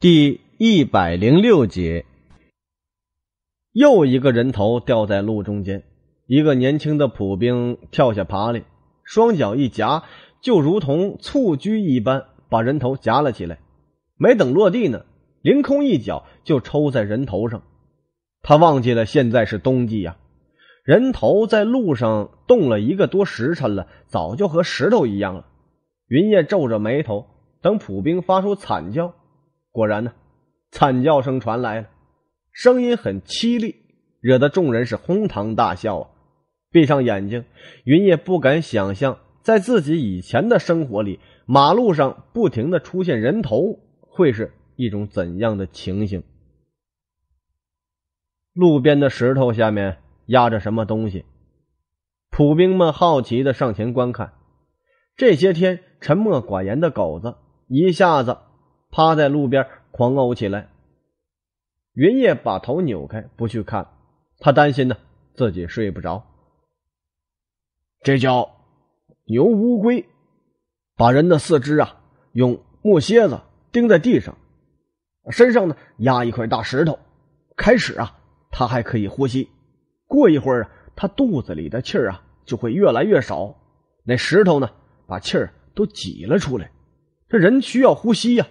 第一百零六节，又一个人头掉在路中间，一个年轻的普兵跳下爬来，双脚一夹，就如同蹴鞠一般把人头夹了起来，没等落地呢，凌空一脚就抽在人头上。他忘记了现在是冬季呀，人头在路上冻了一个多时辰了，早就和石头一样了。云烨皱着眉头，等普兵发出惨叫。果然呢，惨叫声传来了，声音很凄厉，惹得众人是哄堂大笑啊！闭上眼睛，云夜不敢想象，在自己以前的生活里，马路上不停的出现人头会是一种怎样的情形？路边的石头下面压着什么东西？普兵们好奇的上前观看。这些天沉默寡言的狗子一下子。趴在路边狂呕起来，云叶把头扭开不去看，他担心呢自己睡不着。这叫牛乌龟，把人的四肢啊用木楔子钉在地上，身上呢压一块大石头。开始啊他还可以呼吸，过一会儿啊他肚子里的气儿啊就会越来越少，那石头呢把气儿都挤了出来，这人需要呼吸呀。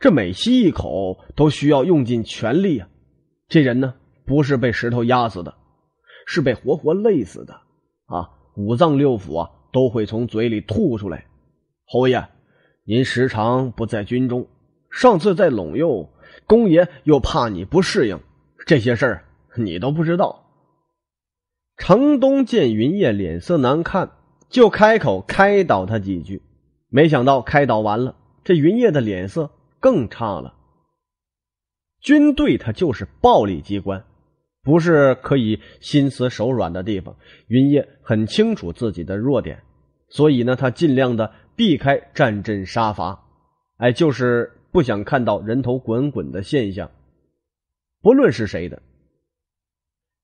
这每吸一口都需要用尽全力啊！这人呢，不是被石头压死的，是被活活累死的啊！五脏六腑啊，都会从嘴里吐出来。侯爷，您时常不在军中，上次在陇右，公爷又怕你不适应，这些事儿你都不知道。城东见云烨脸色难看，就开口开导他几句，没想到开导完了，这云烨的脸色。更差了，军队它就是暴力机关，不是可以心慈手软的地方。云烨很清楚自己的弱点，所以呢，他尽量的避开战阵杀伐，哎，就是不想看到人头滚滚的现象。不论是谁的，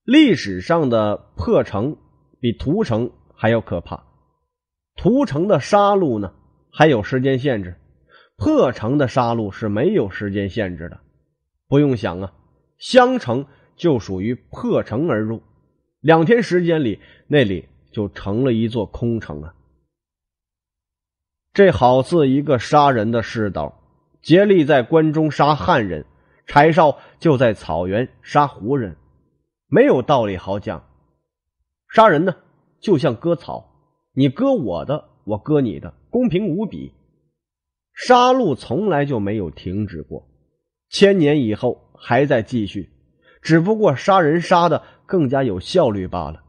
历史上的破城比屠城还要可怕，屠城的杀戮呢，还有时间限制。破城的杀戮是没有时间限制的，不用想啊，襄城就属于破城而入，两天时间里，那里就成了一座空城啊。这好似一个杀人的世道，竭力在关中杀汉人，柴少就在草原杀胡人，没有道理好讲。杀人呢，就像割草，你割我的，我割你的，公平无比。杀戮从来就没有停止过，千年以后还在继续，只不过杀人杀的更加有效率罢了。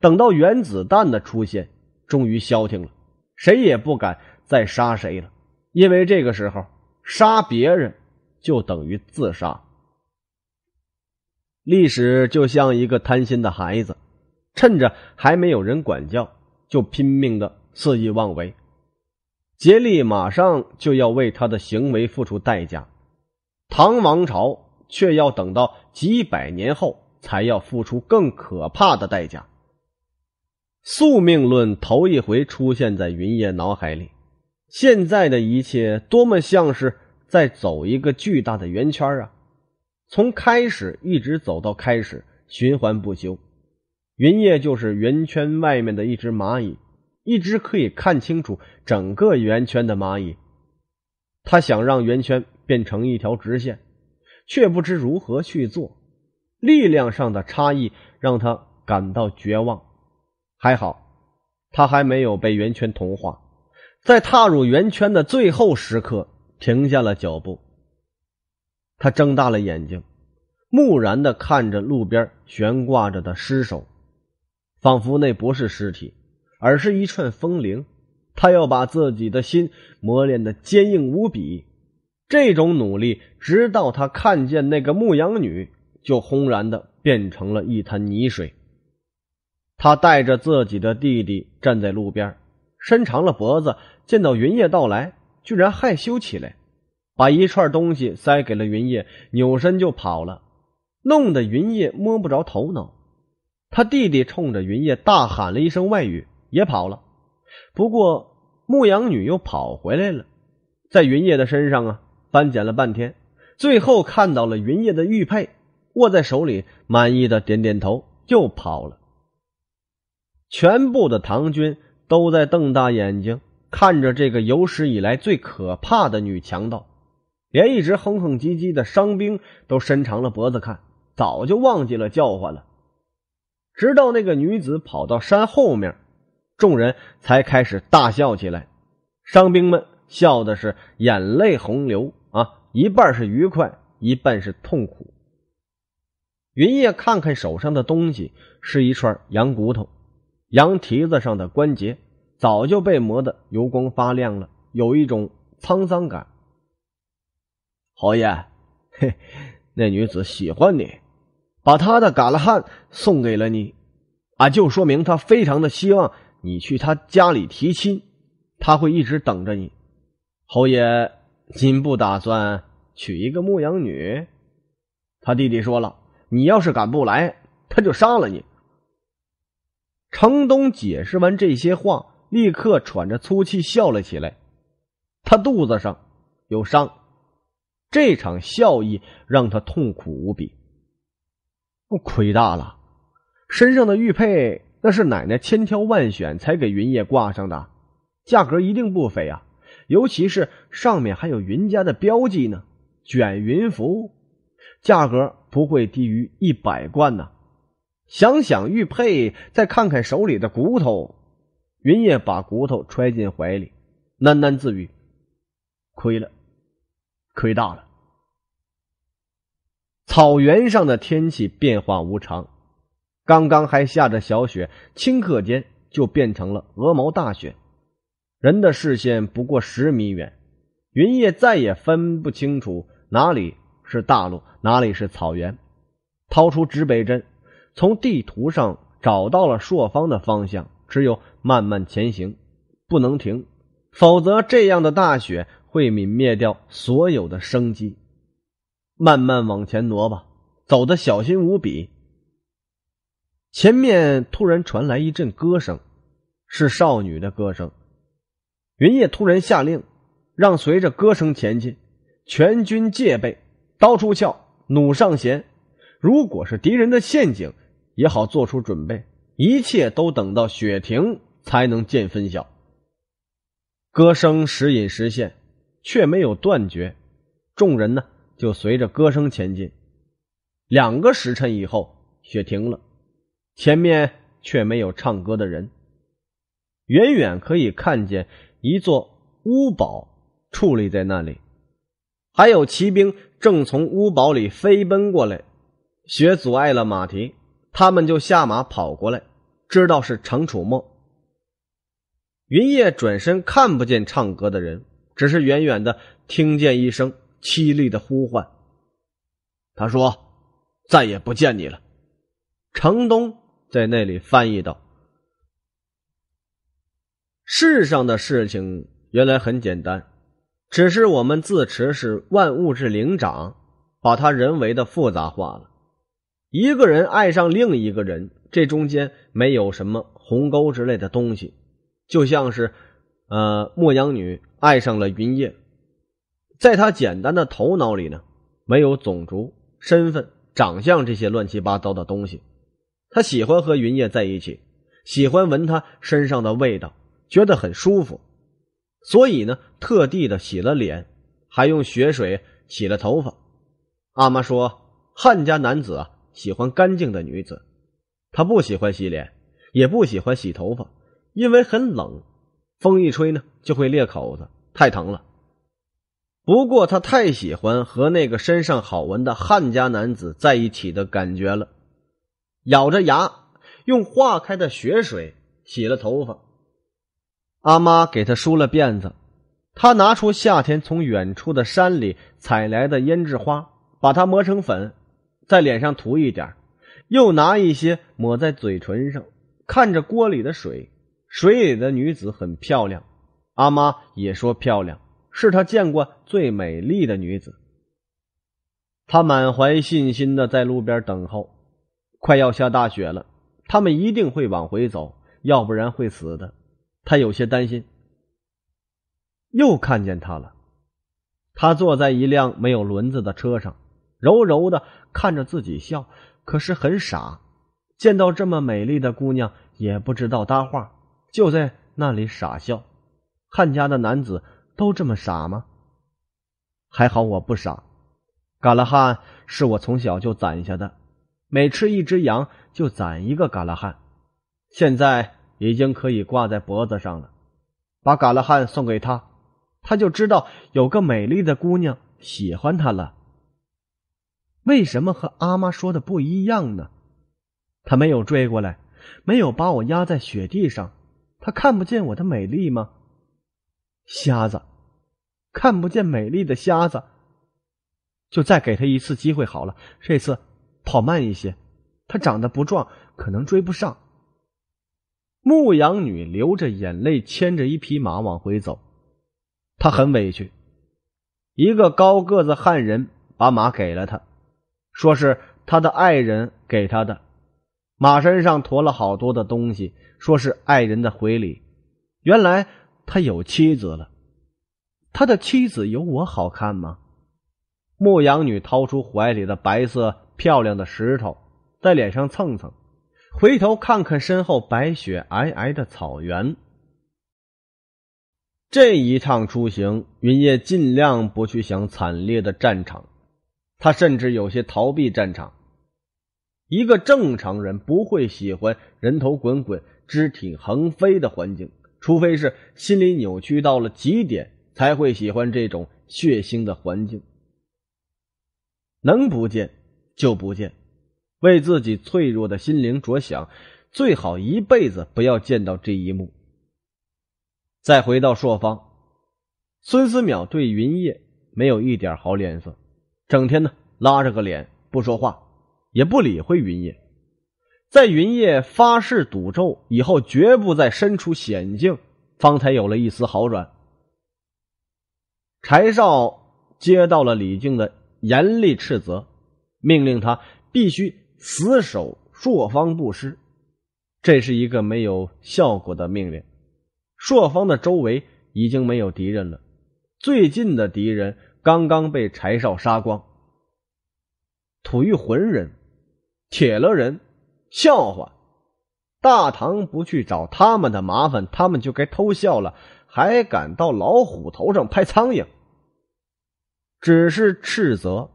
等到原子弹的出现，终于消停了，谁也不敢再杀谁了，因为这个时候杀别人就等于自杀。历史就像一个贪心的孩子，趁着还没有人管教，就拼命的肆意妄为。竭力马上就要为他的行为付出代价，唐王朝却要等到几百年后才要付出更可怕的代价。宿命论头一回出现在云烨脑海里，现在的一切多么像是在走一个巨大的圆圈啊！从开始一直走到开始，循环不休。云烨就是圆圈外面的一只蚂蚁。一只可以看清楚整个圆圈的蚂蚁，他想让圆圈变成一条直线，却不知如何去做。力量上的差异让他感到绝望。还好，他还没有被圆圈同化，在踏入圆圈的最后时刻停下了脚步。他睁大了眼睛，木然的看着路边悬挂着的尸首，仿佛那不是尸体。而是一串风铃，他要把自己的心磨练的坚硬无比。这种努力，直到他看见那个牧羊女，就轰然的变成了一滩泥水。他带着自己的弟弟站在路边，伸长了脖子，见到云叶到来，居然害羞起来，把一串东西塞给了云叶，扭身就跑了，弄得云叶摸不着头脑。他弟弟冲着云叶大喊了一声外语。也跑了，不过牧羊女又跑回来了，在云叶的身上啊翻捡了半天，最后看到了云叶的玉佩，握在手里满意的点点头，又跑了。全部的唐军都在瞪大眼睛看着这个有史以来最可怕的女强盗，连一直哼哼唧唧的伤兵都伸长了脖子看，早就忘记了叫唤了。直到那个女子跑到山后面。众人才开始大笑起来，伤兵们笑的是眼泪洪流啊，一半是愉快，一半是痛苦。云烨看看手上的东西，是一串羊骨头，羊蹄子上的关节早就被磨得油光发亮了，有一种沧桑感。侯爷，嘿，那女子喜欢你，把她的嘎拉汗送给了你，啊，就说明她非常的希望。你去他家里提亲，他会一直等着你。侯爷，您不打算娶一个牧羊女？他弟弟说了，你要是敢不来，他就杀了你。程东解释完这些话，立刻喘着粗气笑了起来。他肚子上有伤，这场笑意让他痛苦无比。我亏大了，身上的玉佩。那是奶奶千挑万选才给云叶挂上的，价格一定不菲啊！尤其是上面还有云家的标记呢。卷云符，价格不会低于一百贯呢。想想玉佩，再看看手里的骨头，云叶把骨头揣进怀里，喃喃自语：“亏了，亏大了。”草原上的天气变化无常。刚刚还下着小雪，顷刻间就变成了鹅毛大雪。人的视线不过十米远，云夜再也分不清楚哪里是大陆，哪里是草原。掏出指北针，从地图上找到了朔方的方向。只有慢慢前行，不能停，否则这样的大雪会泯灭掉所有的生机。慢慢往前挪吧，走得小心无比。前面突然传来一阵歌声，是少女的歌声。云烨突然下令，让随着歌声前进，全军戒备，刀出鞘，弩上弦。如果是敌人的陷阱，也好做出准备。一切都等到雪停才能见分晓。歌声时隐时现，却没有断绝。众人呢，就随着歌声前进。两个时辰以后，雪停了。前面却没有唱歌的人，远远可以看见一座屋堡矗立在那里，还有骑兵正从屋堡里飞奔过来，雪阻碍了马蹄，他们就下马跑过来，知道是程楚墨。云夜转身看不见唱歌的人，只是远远的听见一声凄厉的呼唤，他说：“再也不见你了。”城东。在那里翻译道：“世上的事情原来很简单，只是我们自持是万物之灵长，把它人为的复杂化了。一个人爱上另一个人，这中间没有什么鸿沟之类的东西，就像是呃，牧羊女爱上了云夜，在他简单的头脑里呢，没有种族、身份、长相这些乱七八糟的东西。”他喜欢和云烨在一起，喜欢闻他身上的味道，觉得很舒服，所以呢，特地的洗了脸，还用雪水洗了头发。阿妈说，汉家男子啊，喜欢干净的女子。他不喜欢洗脸，也不喜欢洗头发，因为很冷，风一吹呢，就会裂口子，太疼了。不过，他太喜欢和那个身上好闻的汉家男子在一起的感觉了。咬着牙，用化开的血水洗了头发。阿妈给她梳了辫子，她拿出夏天从远处的山里采来的胭脂花，把它磨成粉，在脸上涂一点，又拿一些抹在嘴唇上。看着锅里的水，水里的女子很漂亮，阿妈也说漂亮，是她见过最美丽的女子。她满怀信心的在路边等候。快要下大雪了，他们一定会往回走，要不然会死的。他有些担心。又看见他了，他坐在一辆没有轮子的车上，柔柔的看着自己笑，可是很傻。见到这么美丽的姑娘，也不知道搭话，就在那里傻笑。汉家的男子都这么傻吗？还好我不傻，嘎拉汉是我从小就攒下的。每吃一只羊就攒一个嘎拉汉，现在已经可以挂在脖子上了。把嘎拉汉送给他，他就知道有个美丽的姑娘喜欢他了。为什么和阿妈说的不一样呢？他没有追过来，没有把我压在雪地上，他看不见我的美丽吗？瞎子，看不见美丽的瞎子，就再给他一次机会好了，这次。跑慢一些，他长得不壮，可能追不上。牧羊女流着眼泪，牵着一匹马往回走，她很委屈。一个高个子汉人把马给了他，说是他的爱人给他的。马身上驮了好多的东西，说是爱人的回礼。原来他有妻子了。他的妻子有我好看吗？牧羊女掏出怀里的白色。漂亮的石头在脸上蹭蹭，回头看看身后白雪皑皑的草原。这一趟出行，云烨尽量不去想惨烈的战场，他甚至有些逃避战场。一个正常人不会喜欢人头滚滚、肢体横飞的环境，除非是心理扭曲到了极点才会喜欢这种血腥的环境。能不见？就不见，为自己脆弱的心灵着想，最好一辈子不要见到这一幕。再回到朔方，孙思邈对云烨没有一点好脸色，整天呢拉着个脸不说话，也不理会云烨。在云烨发誓赌咒以后，绝不再身处险境，方才有了一丝好转。柴少接到了李靖的严厉斥责。命令他必须死守朔方不失，这是一个没有效果的命令。朔方的周围已经没有敌人了，最近的敌人刚刚被柴少杀光。吐欲浑人、铁勒人，笑话！大唐不去找他们的麻烦，他们就该偷笑了，还敢到老虎头上拍苍蝇？只是斥责。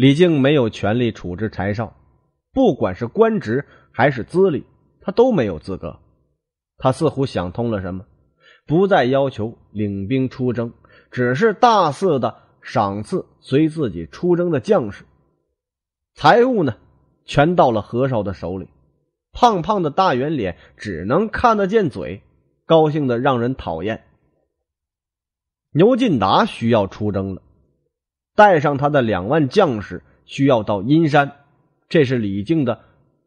李靖没有权利处置柴少，不管是官职还是资历，他都没有资格。他似乎想通了什么，不再要求领兵出征，只是大肆的赏赐随自己出征的将士。财物呢，全到了何少的手里。胖胖的大圆脸只能看得见嘴，高兴的让人讨厌。牛进达需要出征了。带上他的两万将士，需要到阴山，这是李靖的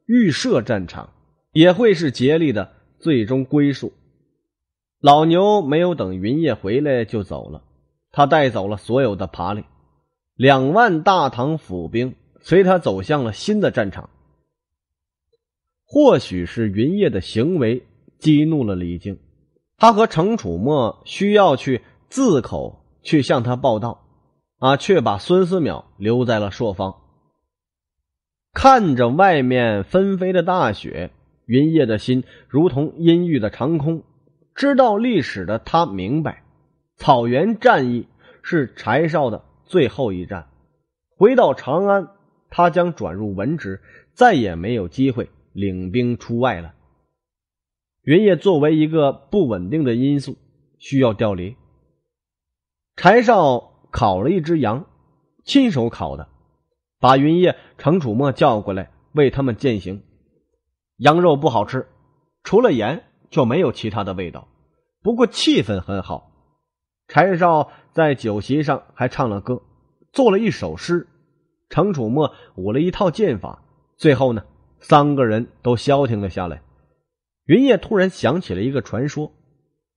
预设战场，也会是竭力的最终归宿。老牛没有等云烨回来就走了，他带走了所有的爬犁，两万大唐府兵随他走向了新的战场。或许是云烨的行为激怒了李靖，他和程楚墨需要去自口去向他报道。啊！却把孙思邈留在了朔方，看着外面纷飞的大雪，云烨的心如同阴郁的长空。知道历史的他明白，草原战役是柴少的最后一战。回到长安，他将转入文职，再也没有机会领兵出外了。云烨作为一个不稳定的因素，需要调离。柴少。烤了一只羊，亲手烤的，把云叶、程楚墨叫过来为他们践行。羊肉不好吃，除了盐就没有其他的味道。不过气氛很好。柴少在酒席上还唱了歌，做了一首诗。程楚墨舞了一套剑法。最后呢，三个人都消停了下来。云烨突然想起了一个传说，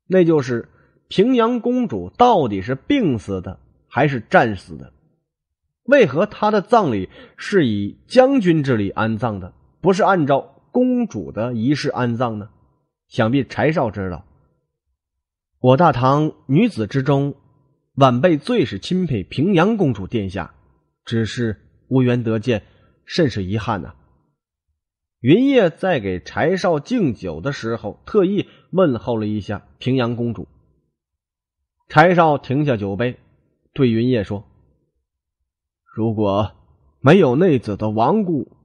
那就是平阳公主到底是病死的。还是战死的，为何他的葬礼是以将军之礼安葬的，不是按照公主的仪式安葬呢？想必柴少知道。我大唐女子之中，晚辈最是钦佩平阳公主殿下，只是无缘得见，甚是遗憾呐。云烨在给柴少敬酒的时候，特意问候了一下平阳公主。柴少停下酒杯。对云烨说：“如果没有内子的亡故，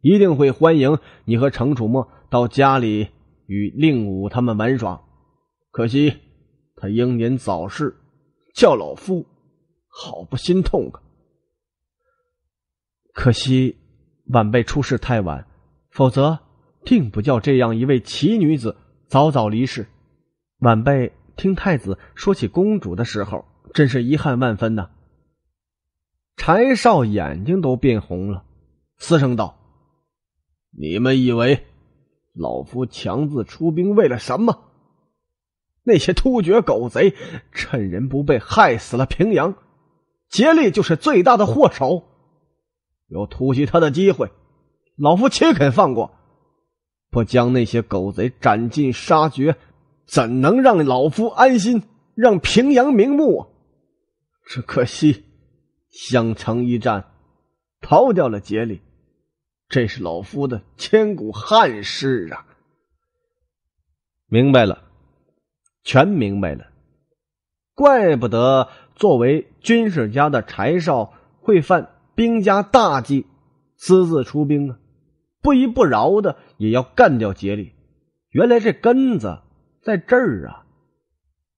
一定会欢迎你和程楚墨到家里与令武他们玩耍。可惜他英年早逝，叫老夫好不心痛啊！可惜晚辈出事太晚，否则定不叫这样一位奇女子早早离世。晚辈听太子说起公主的时候。”真是遗憾万分呐！柴少眼睛都变红了，嘶声道：“你们以为老夫强自出兵为了什么？那些突厥狗贼趁人不备害死了平阳，竭力就是最大的祸首。有突袭他的机会，老夫岂肯放过？不将那些狗贼斩尽杀绝，怎能让老夫安心，让平阳瞑目？”只可惜，襄城一战，逃掉了杰里，这是老夫的千古憾事啊！明白了，全明白了，怪不得作为军事家的柴少会犯兵家大忌，私自出兵啊，不依不饶的也要干掉杰里，原来这根子在这儿啊。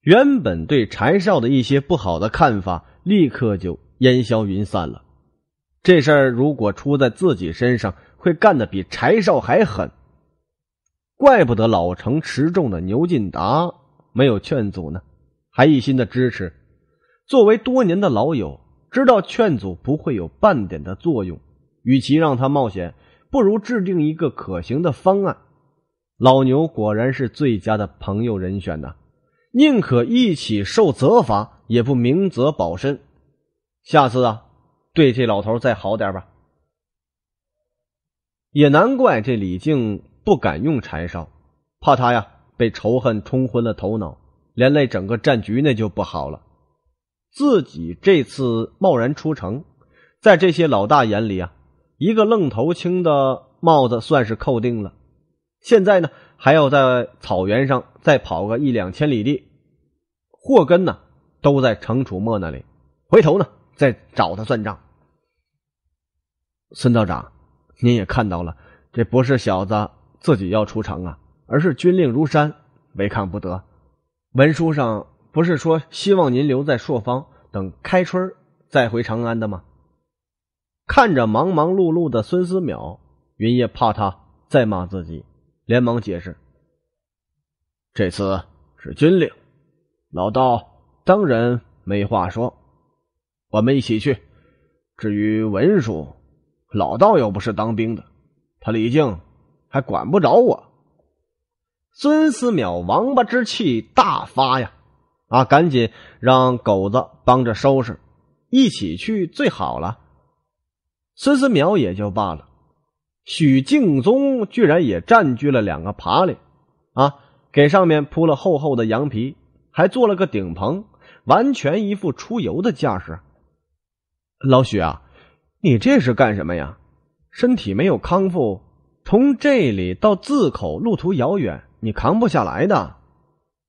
原本对柴少的一些不好的看法，立刻就烟消云散了。这事儿如果出在自己身上，会干的比柴少还狠。怪不得老成持重的牛劲达没有劝阻呢，还一心的支持。作为多年的老友，知道劝阻不会有半点的作用。与其让他冒险，不如制定一个可行的方案。老牛果然是最佳的朋友人选呐。宁可一起受责罚，也不明哲保身。下次啊，对这老头再好点吧。也难怪这李靖不敢用柴烧，怕他呀被仇恨冲昏了头脑，连累整个战局那就不好了。自己这次贸然出城，在这些老大眼里啊，一个愣头青的帽子算是扣定了。现在呢？还要在草原上再跑个一两千里地，祸根呢都在程楚墨那里，回头呢再找他算账。孙道长，您也看到了，这不是小子自己要出城啊，而是军令如山，违抗不得。文书上不是说希望您留在朔方，等开春再回长安的吗？看着忙忙碌碌的孙思邈，云烨怕他再骂自己。连忙解释：“这次是军令，老道当然没话说。我们一起去。至于文书，老道又不是当兵的，他李靖还管不着我。”孙思邈王八之气大发呀！啊，赶紧让狗子帮着收拾，一起去最好了。孙思邈也就罢了。许敬宗居然也占据了两个爬犁，啊，给上面铺了厚厚的羊皮，还做了个顶棚，完全一副出游的架势。老许啊，你这是干什么呀？身体没有康复，从这里到自口路途遥远，你扛不下来的。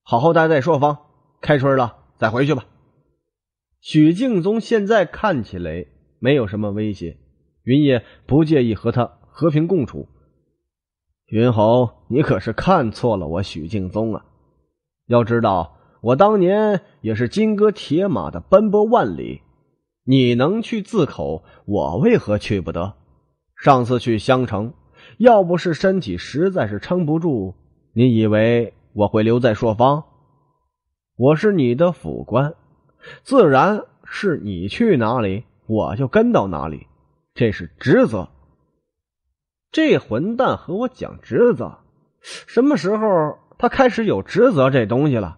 好好待在朔方，开春了再回去吧。许敬宗现在看起来没有什么威胁，云也不介意和他。和平共处，云侯，你可是看错了我许敬宗啊！要知道，我当年也是金戈铁马的奔波万里，你能去自口，我为何去不得？上次去襄城，要不是身体实在是撑不住，你以为我会留在朔方？我是你的府官，自然是你去哪里，我就跟到哪里，这是职责。这混蛋和我讲职责，什么时候他开始有职责这东西了？